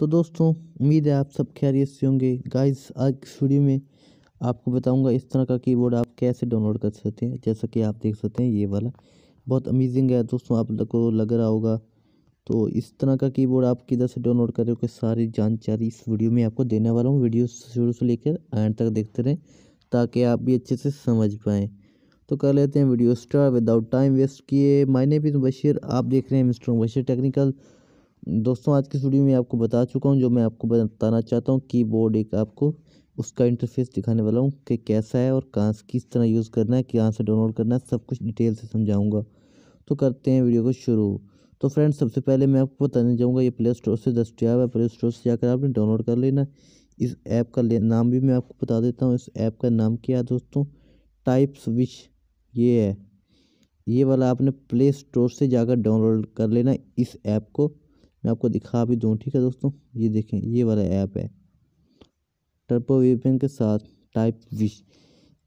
तो दोस्तों उम्मीद है आप सब खैरियत से होंगे गाइस आज इस वीडियो में आपको बताऊंगा इस तरह का कीबोर्ड आप कैसे डाउनलोड कर सकते हैं जैसा कि आप देख सकते हैं ये वाला बहुत अमेजिंग है दोस्तों आप लग को लग रहा होगा तो इस तरह का कीबोर्ड आप किधर से डाउनलोड कर रहे कि सारी जानकारी इस वीडियो में आपको देने वाला हूँ वीडियो शुरू से लेकर एंड तक देखते रहें ताकि आप भी अच्छे से समझ पाएँ तो कर लेते हैं video start without time waste किए मायने भी बशीर आप देख रहे हैं मिस्टर बशीर टेक्निकल दोस्तों आज की वीडियो में आपको बता चुका हूँ जो मैं आपको बताना चाहता हूँ कीबोर्ड एक आपको उसका इंटरफेस दिखाने वाला हूँ कि कैसा है और कहाँ से किस तरह यूज़ करना है कहाँ से डाउनलोड करना है सब कुछ डिटेल से समझाऊँगा तो करते हैं वीडियो को शुरू तो फ्रेंड्स सबसे पहले मैं आपको बताने जाऊँगा ये प्ले स्टोर से दस्तियाब है प्ले स्टोर से जाकर आपने डाउनलोड कर लेना इस ऐप का नाम भी मैं आपको बता देता हूँ इस ऐप का नाम क्या है दोस्तों टाइप्स स्विच ये है ये वाला आपने प्ले स्टोर से जाकर डाउनलोड कर लेना इस ऐप को मैं आपको दिखा भी दूँ ठीक है दोस्तों ये देखें ये वाला ऐप है टर्पो वीपीएन के साथ टाइप विश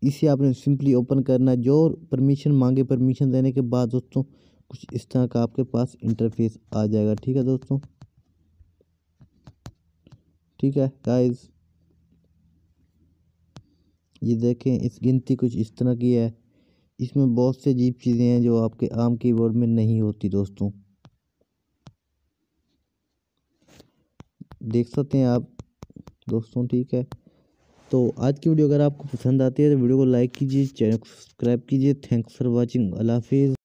इसे आपने सिंपली ओपन करना जो परमिशन मांगे परमिशन देने के बाद दोस्तों कुछ इस तरह का आपके पास इंटरफेस आ जाएगा ठीक है दोस्तों ठीक है गाइस ये देखें इस गिनती कुछ इस तरह की है इसमें बहुत से अजीब चीज़ें हैं जो आपके आम कीबोर्ड में नहीं होती दोस्तों देख सकते हैं आप दोस्तों ठीक है तो आज की वीडियो अगर आपको पसंद आती है तो वीडियो को लाइक कीजिए चैनल को सब्सक्राइब कीजिए थैंक्स फॉर वॉचिंग अल्लाह हाफिज़